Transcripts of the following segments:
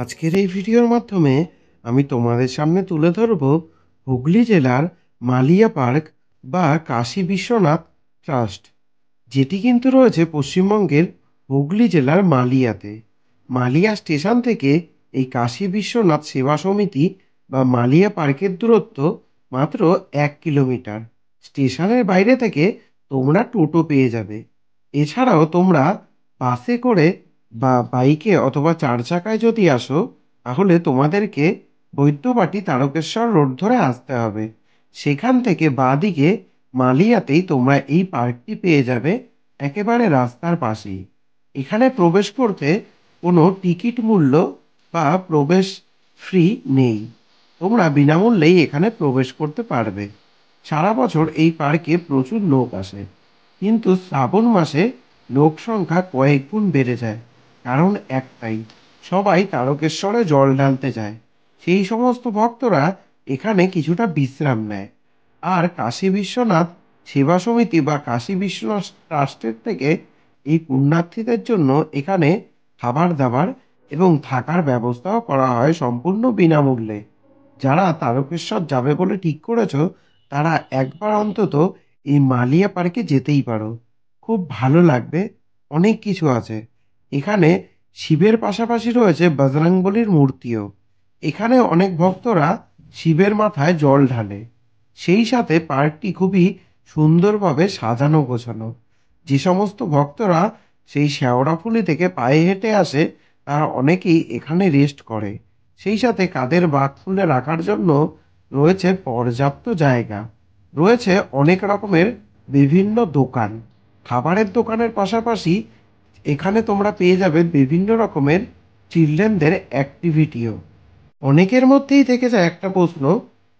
আজকের এই ভিডিওর মাধ্যমে আমি তোমাদের সামনে তুলে ধরব হুগলি জেলার মালিয়া পার্ক বা কাশী বিশ্বনাথ ট্রাস্ট যেটি কিন্তু রয়েছে পশ্চিমবঙ্গের হুগলি জেলার মালিয়াতে মালিয়া স্টেশন থেকে এই কাশী বিশ্বনাথ সেবা সমিতি বা মালিয়া পার্কের দূরত্ব মাত্র এক কিলোমিটার স্টেশনের বাইরে থেকে তোমরা টোটো পেয়ে যাবে এছাড়াও তোমরা বাসে করে বা বাইকে অথবা চার চাকায় যদি আসো তাহলে তোমাদেরকে বৈদ্যবাটি তারকেশ্বর রোড ধরে আসতে হবে সেখান থেকে বাঁদিকে মালিয়াতেই তোমরা এই পার্কটি পেয়ে যাবে একেবারে রাস্তার পাশেই এখানে প্রবেশ করতে কোনো টিকিট মূল্য বা প্রবেশ ফ্রি নেই তোমরা বিনামূল্যেই এখানে প্রবেশ করতে পারবে সারা বছর এই পার্কে প্রচুর লোক আসে কিন্তু শ্রাবণ মাসে লোক সংখ্যা কয়েক গুণ বেড়ে যায় কারণ একটাই সবাই তারকেশ্বরে জল ঢালতে যায় সেই সমস্ত ভক্তরা এখানে কিছুটা বিশ্রাম নেয় আর কাশী বিশ্বনাথ সেবা সমিতি বা কাশী বিশ্বনাথ ট্রাস্টের থেকে এই পুণ্যার্থীদের জন্য এখানে খাবার দাবার এবং থাকার ব্যবস্থাও করা হয় সম্পূর্ণ বিনামূল্যে যারা তারকেশ্বর যাবে বলে ঠিক করেছ তারা একবার অন্তত এই মালিয়া পার্কে যেতেই পারো খুব ভালো লাগবে অনেক কিছু আছে এখানে শিবের পাশাপাশি রয়েছে বজরংবলির মূর্তিও এখানে অনেক ভক্তরা শিবের মাথায় জল ঢালে সেই সাথে পার্কটি খুবই সুন্দরভাবে সাজানো গোছানো যে সমস্ত ভক্তরা সেই ফুলি থেকে পায়ে হেঁটে আসে তারা অনেকেই এখানে রেস্ট করে সেই সাথে কাদের বাঘ ফুলে রাখার জন্য রয়েছে পর্যাপ্ত জায়গা রয়েছে অনেক রকমের বিভিন্ন দোকান খাবারের দোকানের পাশাপাশি এখানে তোমরা পেয়ে যাবে বিভিন্ন রকমের চিলড্রেনদের অ্যাক্টিভিটিও অনেকের মধ্যেই থেকে যায় একটা প্রশ্ন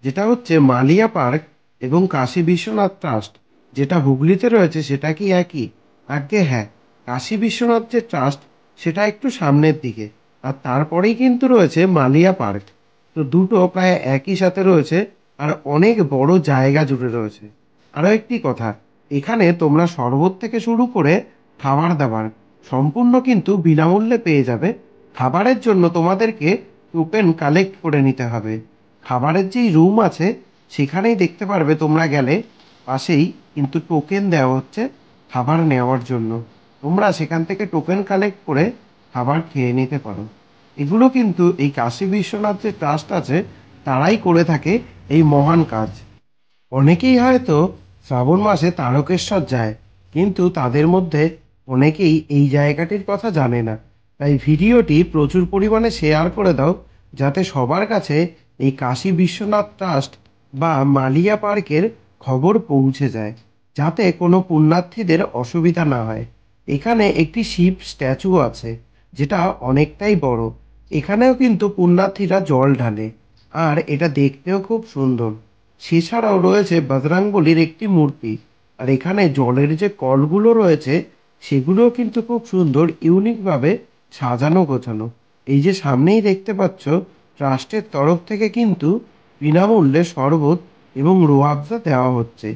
যেটা হচ্ছে মালিয়া পার্ক এবং কাশী বিশ্বনাথ ট্রাস্ট যেটা হুগলিতে রয়েছে সেটা কি একই আগে হ্যাঁ কাশী বিশ্বনাথ যে ট্রাস্ট সেটা একটু সামনের দিকে আর তারপরেই কিন্তু রয়েছে মালিয়া পার্ক তো দুটো প্রায় একই সাথে রয়েছে আর অনেক বড় জায়গা জুড়ে রয়েছে আরও একটি কথা এখানে তোমরা শরবত থেকে শুরু করে খাবার দাবার সম্পূর্ণ কিন্তু বিনামূল্যে পেয়ে যাবে খাবারের জন্য তোমাদেরকে টোকেন কালেক্ট করে নিতে হবে খাবারের যেই রুম আছে সেখানেই দেখতে পারবে তোমরা গেলে পাশেই কিন্তু টোকেন দেওয়া হচ্ছে খাবার নেওয়ার জন্য তোমরা সেখান থেকে টোকেন কালেক্ট করে খাবার খেয়ে নিতে পারো এগুলো কিন্তু এই কাশী বিশ্বনাথ যে ট্রাস্ট আছে তারাই করে থাকে এই মহান কাজ অনেকেই হয়তো শ্রাবণ মাসে তারকেশ্বর যায় কিন্তু তাদের মধ্যে অনেকেই এই জায়গাটির কথা জানে না তাই ভিডিওটি প্রচুর পরিমাণে শেয়ার করে দাও যাতে সবার কাছে এই কাশী বিশ্বনাথ ট্রাস্ট বা মালিয়া পার্কের খবর পৌঁছে যায় যাতে কোনো পুণ্যার্থীদের অসুবিধা না হয় এখানে একটি শিব স্ট্যাচু আছে যেটা অনেকটাই বড় এখানেও কিন্তু পুণ্যার্থীরা জল ঢালে আর এটা দেখতেও খুব সুন্দর সেছাড়াও রয়েছে বজরাঙ্গলির একটি মূর্তি আর এখানে জলের যে কলগুলো রয়েছে সেগুলোও কিন্তু খুব সুন্দর ইউনিকভাবে সাজানো গোছানো এই যে সামনেই দেখতে পাচ্ছ ট্রাস্টের তরফ থেকে কিন্তু বিনামূল্যে শরবত এবং রোয়াবজা দেওয়া হচ্ছে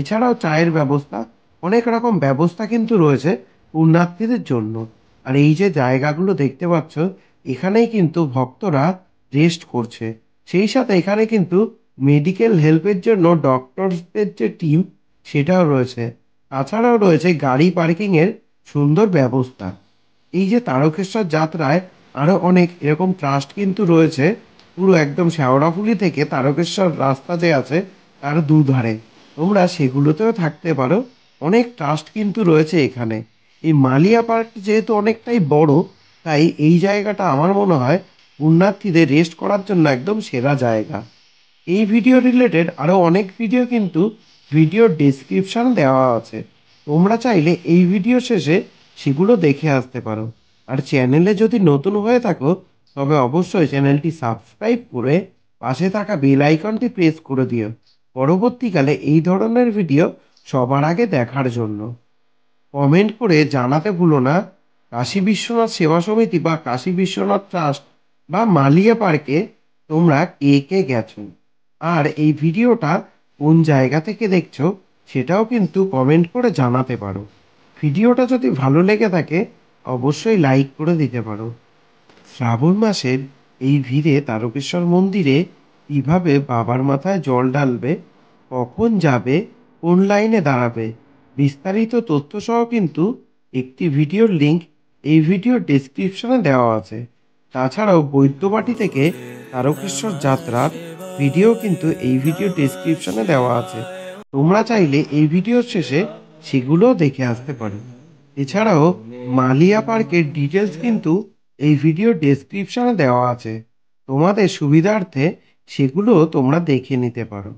এছাড়াও চায়ের ব্যবস্থা অনেক রকম ব্যবস্থা কিন্তু রয়েছে পুণ্যার্থীদের জন্য আর এই যে জায়গাগুলো দেখতে পাচ্ছ এখানেই কিন্তু ভক্তরা রেস্ট করছে সেই সাথে এখানে কিন্তু মেডিকেল হেল্পের জন্য ডক্টরদের যে টিম সেটাও রয়েছে তাছাড়াও রয়েছে গাড়ি পার্কিংয়ের সুন্দর ব্যবস্থা এই যে তারকেশ্বর যাত্রায় আরও অনেক এরকম ট্রাস্ট কিন্তু রয়েছে পুরো একদম শ্যাওড়াফুলি থেকে তারকেশ্বর রাস্তা যে আছে তার দুধারে তোমরা সেগুলোতেও থাকতে পারো অনেক ট্রাস্ট কিন্তু রয়েছে এখানে এই মালিয়া পার্ক যেহেতু অনেকটাই বড় তাই এই জায়গাটা আমার মনে হয় পুণ্যার্থীদের রেস্ট করার জন্য একদম সেরা জায়গা এই ভিডিও রিলেটেড আরও অনেক ভিডিও কিন্তু ভিডিও ডিসক্রিপশন দেওয়া আছে তোমরা চাইলে এই ভিডিও শেষে সেগুলো দেখে আসতে পারো আর চ্যানেলে যদি নতুন হয়ে থাকো তবে অবশ্যই চ্যানেলটি সাবস্ক্রাইব করে পাশে থাকা বেল আইকনটি প্রেস করে দিও পরবর্তীকালে এই ধরনের ভিডিও সবার আগে দেখার জন্য কমেন্ট করে জানাতে ভুলো না কাশী বিশ্বনাথ সেবা সমিতি বা কাশী বিশ্বনাথ ট্রাস্ট বা মালিয়া পার্কে তোমরা কে কে গেছো আর এই ভিডিওটা কোন জায়গা থেকে দেখছো সেটাও কিন্তু কমেন্ট করে জানাতে পারো ভিডিওটা যদি ভালো লেগে থাকে অবশ্যই লাইক করে দিতে পারো শ্রাবণ মাসের এই ভিড়ে তারকেশ্বর মন্দিরে কীভাবে বাবার মাথায় জল ঢালবে কখন যাবে কোন লাইনে দাঁড়াবে বিস্তারিত তথ্য সহ কিন্তু একটি ভিডিওর লিঙ্ক এই ভিডিওর ডেসক্রিপশনে দেওয়া আছে তাছাড়াও বৈদ্যবাটি থেকে তারকেশ্বর যাত্রার ভিডিও কিন্তু এই ভিডিও ডিসক্রিপশনে দেওয়া আছে তোমরা চাইলে এই ভিডিওর শেষে সেগুলো দেখে আসতে পারো এছাড়াও মালিয়া পার্কের ডিটেলস কিন্তু এই ভিডিও ডেসক্রিপশনে দেওয়া আছে তোমাদের সুবিধার্থে সেগুলো তোমরা দেখে নিতে পারো